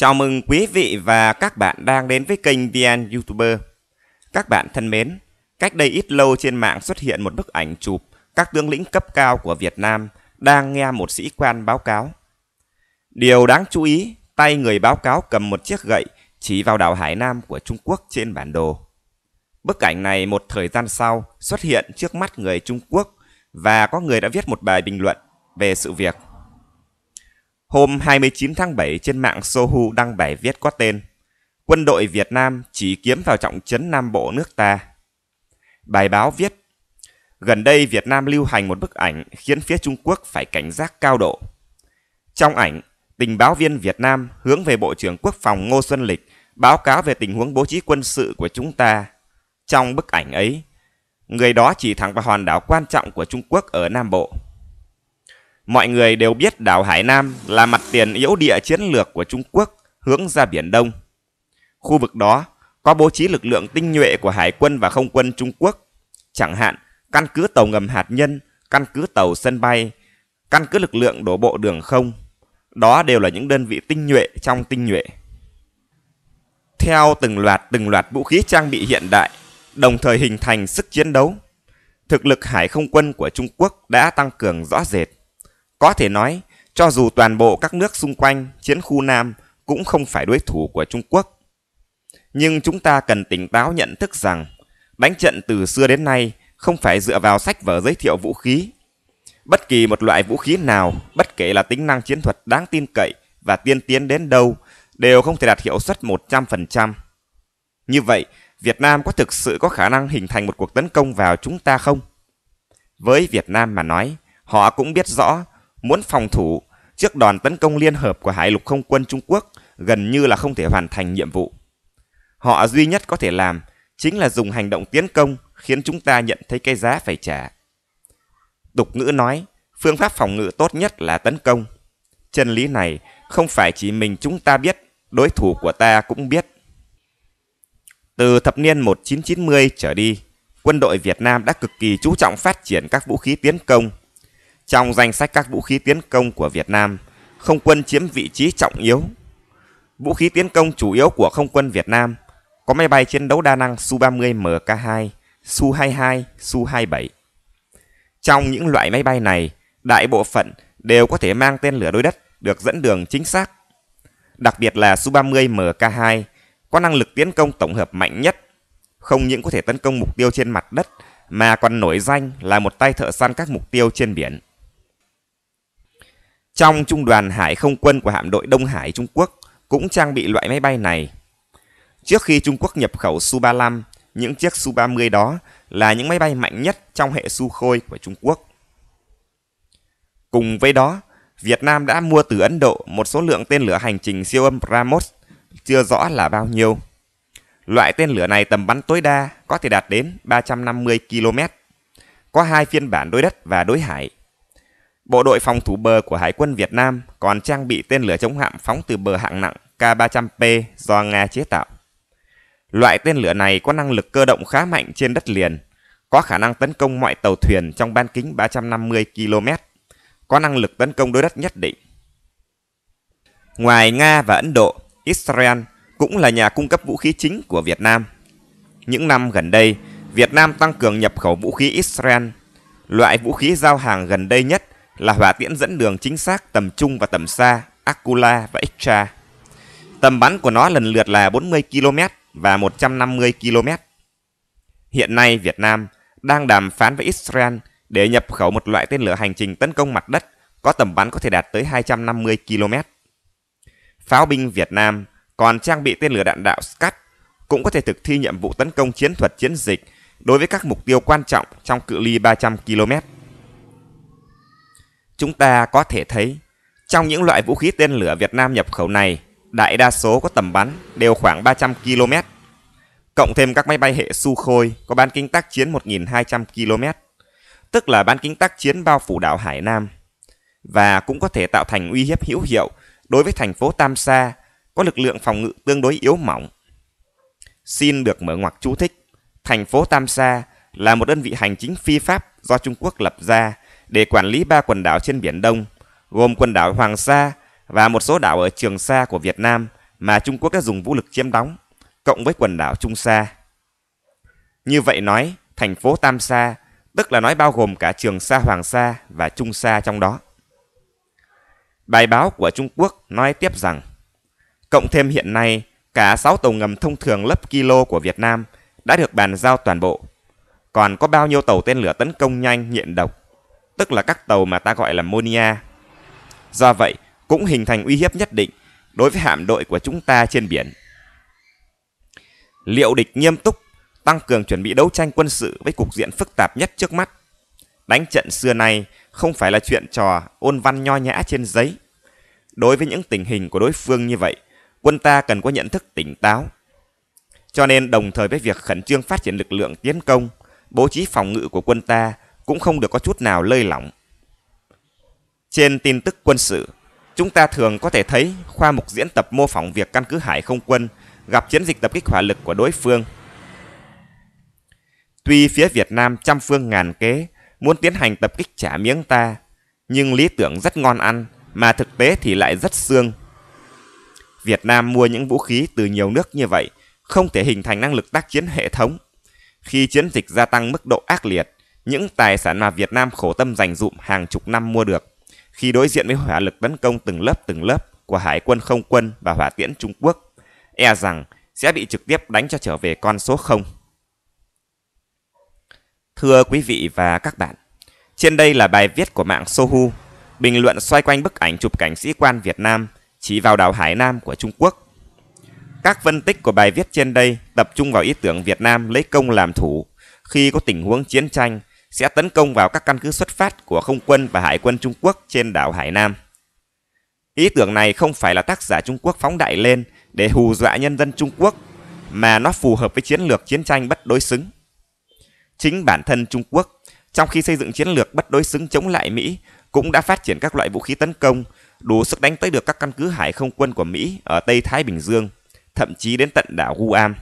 Chào mừng quý vị và các bạn đang đến với kênh VN YouTuber. Các bạn thân mến, cách đây ít lâu trên mạng xuất hiện một bức ảnh chụp các tướng lĩnh cấp cao của Việt Nam đang nghe một sĩ quan báo cáo. Điều đáng chú ý, tay người báo cáo cầm một chiếc gậy chỉ vào đảo Hải Nam của Trung Quốc trên bản đồ. Bức ảnh này một thời gian sau xuất hiện trước mắt người Trung Quốc và có người đã viết một bài bình luận về sự việc. Hôm 29 tháng 7 trên mạng Sohu đăng bài viết có tên Quân đội Việt Nam chỉ kiếm vào trọng trấn Nam Bộ nước ta. Bài báo viết Gần đây Việt Nam lưu hành một bức ảnh khiến phía Trung Quốc phải cảnh giác cao độ. Trong ảnh, tình báo viên Việt Nam hướng về Bộ trưởng Quốc phòng Ngô Xuân Lịch báo cáo về tình huống bố trí quân sự của chúng ta. Trong bức ảnh ấy, người đó chỉ thẳng vào hòn đảo quan trọng của Trung Quốc ở Nam Bộ. Mọi người đều biết đảo Hải Nam là mặt tiền yếu địa chiến lược của Trung Quốc hướng ra Biển Đông. Khu vực đó có bố trí lực lượng tinh nhuệ của Hải quân và Không quân Trung Quốc, chẳng hạn căn cứ tàu ngầm hạt nhân, căn cứ tàu sân bay, căn cứ lực lượng đổ bộ đường không. Đó đều là những đơn vị tinh nhuệ trong tinh nhuệ. Theo từng loạt từng loạt vũ khí trang bị hiện đại, đồng thời hình thành sức chiến đấu, thực lực hải không quân của Trung Quốc đã tăng cường rõ rệt. Có thể nói, cho dù toàn bộ các nước xung quanh chiến khu Nam cũng không phải đối thủ của Trung Quốc. Nhưng chúng ta cần tỉnh táo nhận thức rằng, đánh trận từ xưa đến nay không phải dựa vào sách vở giới thiệu vũ khí. Bất kỳ một loại vũ khí nào, bất kể là tính năng chiến thuật đáng tin cậy và tiên tiến đến đâu, đều không thể đạt hiệu suất 100%. Như vậy, Việt Nam có thực sự có khả năng hình thành một cuộc tấn công vào chúng ta không? Với Việt Nam mà nói, họ cũng biết rõ muốn phòng thủ trước đòn tấn công liên hợp của Hải lục không quân Trung Quốc gần như là không thể hoàn thành nhiệm vụ. Họ duy nhất có thể làm chính là dùng hành động tiến công khiến chúng ta nhận thấy cái giá phải trả. Tục ngữ nói, phương pháp phòng ngự tốt nhất là tấn công. Chân lý này không phải chỉ mình chúng ta biết, đối thủ của ta cũng biết. Từ thập niên 1990 trở đi, quân đội Việt Nam đã cực kỳ chú trọng phát triển các vũ khí tiến công trong danh sách các vũ khí tiến công của Việt Nam, không quân chiếm vị trí trọng yếu. Vũ khí tiến công chủ yếu của không quân Việt Nam có máy bay chiến đấu đa năng Su-30 MK2, Su-22, Su-27. Trong những loại máy bay này, đại bộ phận đều có thể mang tên lửa đối đất được dẫn đường chính xác. Đặc biệt là Su-30 MK2 có năng lực tiến công tổng hợp mạnh nhất, không những có thể tấn công mục tiêu trên mặt đất mà còn nổi danh là một tay thợ săn các mục tiêu trên biển. Trong trung đoàn hải không quân của hạm đội Đông Hải Trung Quốc cũng trang bị loại máy bay này. Trước khi Trung Quốc nhập khẩu Su-35, những chiếc Su-30 đó là những máy bay mạnh nhất trong hệ Su Khôi của Trung Quốc. Cùng với đó, Việt Nam đã mua từ Ấn Độ một số lượng tên lửa hành trình siêu âm BrahMos chưa rõ là bao nhiêu. Loại tên lửa này tầm bắn tối đa có thể đạt đến 350 km. Có hai phiên bản đối đất và đối hải. Bộ đội phòng thủ bờ của Hải quân Việt Nam còn trang bị tên lửa chống hạm phóng từ bờ hạng nặng K-300P do Nga chế tạo. Loại tên lửa này có năng lực cơ động khá mạnh trên đất liền, có khả năng tấn công mọi tàu thuyền trong bán kính 350 km, có năng lực tấn công đối đất nhất định. Ngoài Nga và Ấn Độ, Israel cũng là nhà cung cấp vũ khí chính của Việt Nam. Những năm gần đây, Việt Nam tăng cường nhập khẩu vũ khí Israel. Loại vũ khí giao hàng gần đây nhất là hỏa tiễn dẫn đường chính xác tầm trung và tầm xa Akula và Extra. Tầm bắn của nó lần lượt là 40 km và 150 km. Hiện nay Việt Nam đang đàm phán với Israel để nhập khẩu một loại tên lửa hành trình tấn công mặt đất có tầm bắn có thể đạt tới 250 km. Pháo binh Việt Nam còn trang bị tên lửa đạn đạo Scud cũng có thể thực thi nhiệm vụ tấn công chiến thuật chiến dịch đối với các mục tiêu quan trọng trong cự ly 300 km. Chúng ta có thể thấy, trong những loại vũ khí tên lửa Việt Nam nhập khẩu này, đại đa số có tầm bắn đều khoảng 300 km, cộng thêm các máy bay hệ su khôi có bán kính tác chiến 1.200 km, tức là bán kính tác chiến bao phủ đảo Hải Nam, và cũng có thể tạo thành uy hiếp hữu hiệu đối với thành phố Tam Sa có lực lượng phòng ngự tương đối yếu mỏng. Xin được mở ngoặc chú thích, thành phố Tam Sa là một đơn vị hành chính phi pháp do Trung Quốc lập ra để quản lý ba quần đảo trên Biển Đông, gồm quần đảo Hoàng Sa và một số đảo ở Trường Sa của Việt Nam mà Trung Quốc đã dùng vũ lực chiếm đóng, cộng với quần đảo Trung Sa. Như vậy nói, thành phố Tam Sa, tức là nói bao gồm cả Trường Sa Hoàng Sa và Trung Sa trong đó. Bài báo của Trung Quốc nói tiếp rằng, cộng thêm hiện nay, cả 6 tàu ngầm thông thường lớp kilo của Việt Nam đã được bàn giao toàn bộ. Còn có bao nhiêu tàu tên lửa tấn công nhanh, nhện độc tức là các tàu mà ta gọi là Monia. Do vậy, cũng hình thành uy hiếp nhất định đối với hạm đội của chúng ta trên biển. Liệu địch nghiêm túc tăng cường chuẩn bị đấu tranh quân sự với cục diện phức tạp nhất trước mắt. Đánh trận xưa nay không phải là chuyện trò ôn văn nho nhã trên giấy. Đối với những tình hình của đối phương như vậy, quân ta cần có nhận thức tỉnh táo. Cho nên đồng thời với việc khẩn trương phát triển lực lượng tiến công, bố trí phòng ngự của quân ta cũng không được có chút nào lơi lỏng. Trên tin tức quân sự, chúng ta thường có thể thấy khoa mục diễn tập mô phỏng việc căn cứ hải không quân gặp chiến dịch tập kích hỏa lực của đối phương. Tuy phía Việt Nam trăm phương ngàn kế muốn tiến hành tập kích trả miếng ta, nhưng lý tưởng rất ngon ăn mà thực tế thì lại rất xương. Việt Nam mua những vũ khí từ nhiều nước như vậy không thể hình thành năng lực tác chiến hệ thống. Khi chiến dịch gia tăng mức độ ác liệt, những tài sản mà Việt Nam khổ tâm dành dụm hàng chục năm mua được. Khi đối diện với hỏa lực tấn công từng lớp từng lớp của Hải quân không quân và hỏa tiễn Trung Quốc, e rằng sẽ bị trực tiếp đánh cho trở về con số 0. Thưa quý vị và các bạn, trên đây là bài viết của mạng Sohu, bình luận xoay quanh bức ảnh chụp cảnh sĩ quan Việt Nam chỉ vào đảo Hải Nam của Trung Quốc. Các phân tích của bài viết trên đây tập trung vào ý tưởng Việt Nam lấy công làm thủ khi có tình huống chiến tranh sẽ tấn công vào các căn cứ xuất phát của không quân và hải quân Trung Quốc trên đảo Hải Nam. Ý tưởng này không phải là tác giả Trung Quốc phóng đại lên để hù dọa nhân dân Trung Quốc, mà nó phù hợp với chiến lược chiến tranh bất đối xứng. Chính bản thân Trung Quốc, trong khi xây dựng chiến lược bất đối xứng chống lại Mỹ, cũng đã phát triển các loại vũ khí tấn công đủ sức đánh tới được các căn cứ hải không quân của Mỹ ở Tây Thái Bình Dương, thậm chí đến tận đảo Guam.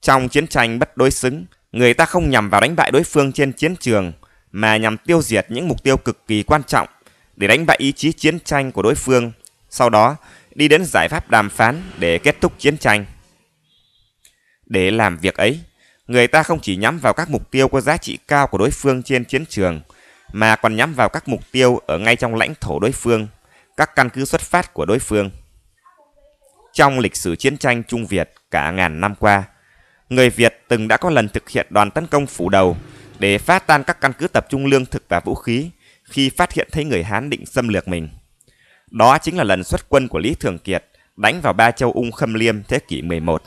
Trong chiến tranh bất đối xứng, người ta không nhằm vào đánh bại đối phương trên chiến trường mà nhằm tiêu diệt những mục tiêu cực kỳ quan trọng để đánh bại ý chí chiến tranh của đối phương, sau đó đi đến giải pháp đàm phán để kết thúc chiến tranh. Để làm việc ấy, người ta không chỉ nhắm vào các mục tiêu có giá trị cao của đối phương trên chiến trường, mà còn nhắm vào các mục tiêu ở ngay trong lãnh thổ đối phương, các căn cứ xuất phát của đối phương. Trong lịch sử chiến tranh Trung Việt cả ngàn năm qua, người Việt từng đã có lần thực hiện đoàn tấn công phủ đầu để phá tan các căn cứ tập trung lương thực và vũ khí khi phát hiện thấy người Hán định xâm lược mình. Đó chính là lần xuất quân của Lý Thường Kiệt đánh vào Ba Châu Ung Khâm Liêm thế kỷ 11.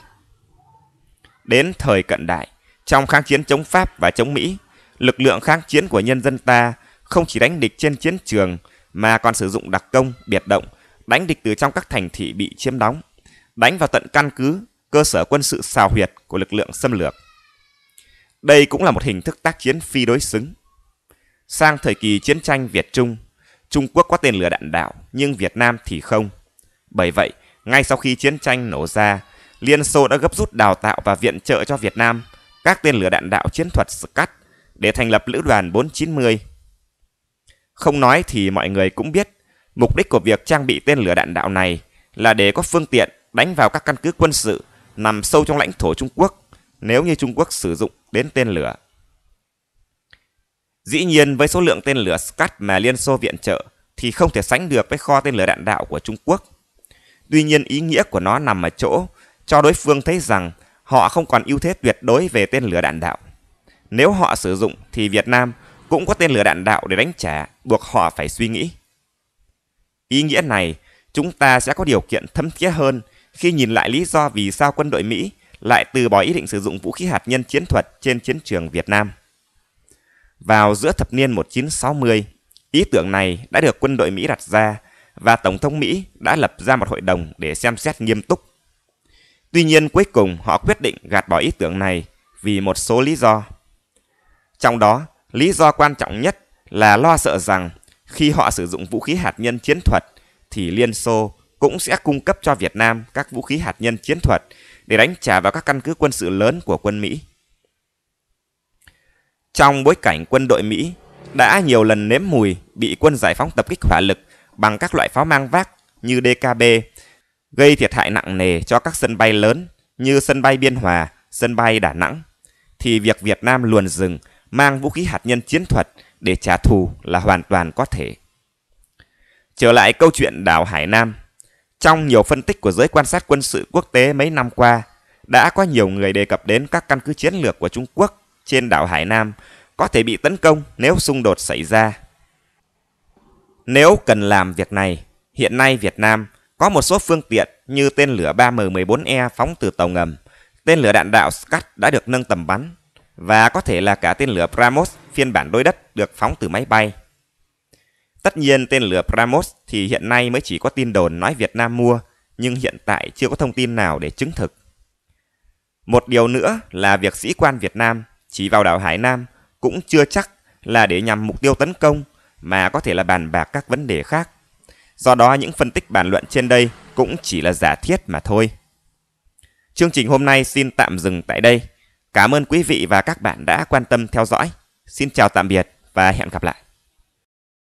Đến thời cận đại, trong kháng chiến chống Pháp và chống Mỹ, lực lượng kháng chiến của nhân dân ta không chỉ đánh địch trên chiến trường mà còn sử dụng đặc công, biệt động, đánh địch từ trong các thành thị bị chiếm đóng, đánh vào tận căn cứ, cơ sở quân sự xào huyệt của lực lượng xâm lược. Đây cũng là một hình thức tác chiến phi đối xứng. Sang thời kỳ chiến tranh Việt-Trung, Trung Quốc có tên lửa đạn đạo, nhưng Việt Nam thì không. Bởi vậy, ngay sau khi chiến tranh nổ ra, Liên Xô đã gấp rút đào tạo và viện trợ cho Việt Nam các tên lửa đạn đạo chiến thuật Scud để thành lập lữ đoàn 490. Không nói thì mọi người cũng biết, mục đích của việc trang bị tên lửa đạn đạo này là để có phương tiện đánh vào các căn cứ quân sự nằm sâu trong lãnh thổ Trung Quốc nếu như Trung Quốc sử dụng đến tên lửa. Dĩ nhiên với số lượng tên lửa Scud mà Liên Xô viện trợ thì không thể sánh được với kho tên lửa đạn đạo của Trung Quốc. Tuy nhiên ý nghĩa của nó nằm ở chỗ cho đối phương thấy rằng họ không còn ưu thế tuyệt đối về tên lửa đạn đạo. Nếu họ sử dụng thì Việt Nam cũng có tên lửa đạn đạo để đánh trả, buộc họ phải suy nghĩ. Ý nghĩa này, chúng ta sẽ có điều kiện thấm thiết hơn khi nhìn lại lý do vì sao quân đội Mỹ lại từ bỏ ý định sử dụng vũ khí hạt nhân chiến thuật trên chiến trường Việt Nam. Vào giữa thập niên 1960, ý tưởng này đã được quân đội Mỹ đặt ra và Tổng thống Mỹ đã lập ra một hội đồng để xem xét nghiêm túc. Tuy nhiên cuối cùng họ quyết định gạt bỏ ý tưởng này vì một số lý do. Trong đó, lý do quan trọng nhất là lo sợ rằng khi họ sử dụng vũ khí hạt nhân chiến thuật thì Liên Xô cũng sẽ cung cấp cho Việt Nam các vũ khí hạt nhân chiến thuật để đánh trả vào các căn cứ quân sự lớn của quân Mỹ. Trong bối cảnh quân đội Mỹ đã nhiều lần nếm mùi bị quân giải phóng tập kích hỏa lực bằng các loại pháo mang vác như DKB, gây thiệt hại nặng nề cho các sân bay lớn như sân bay Biên Hòa, sân bay Đà Nẵng, thì việc Việt Nam luồn rừng mang vũ khí hạt nhân chiến thuật để trả thù là hoàn toàn có thể. Trở lại câu chuyện đảo Hải Nam – trong nhiều phân tích của giới quan sát quân sự quốc tế mấy năm qua, đã có nhiều người đề cập đến các căn cứ chiến lược của Trung Quốc trên đảo Hải Nam có thể bị tấn công nếu xung đột xảy ra. Nếu cần làm việc này, hiện nay Việt Nam có một số phương tiện như tên lửa 3M14E phóng từ tàu ngầm, tên lửa đạn đạo Scud đã được nâng tầm bắn và có thể là cả tên lửa Pramos phiên bản đối đất được phóng từ máy bay. Tất nhiên tên lửa Pramos thì hiện nay mới chỉ có tin đồn nói Việt Nam mua, nhưng hiện tại chưa có thông tin nào để chứng thực. Một điều nữa là việc sĩ quan Việt Nam chỉ vào đảo Hải Nam cũng chưa chắc là để nhằm mục tiêu tấn công mà có thể là bàn bạc các vấn đề khác. Do đó những phân tích bàn luận trên đây cũng chỉ là giả thiết mà thôi. Chương trình hôm nay xin tạm dừng tại đây. Cảm ơn quý vị và các bạn đã quan tâm theo dõi. Xin chào tạm biệt và hẹn gặp lại.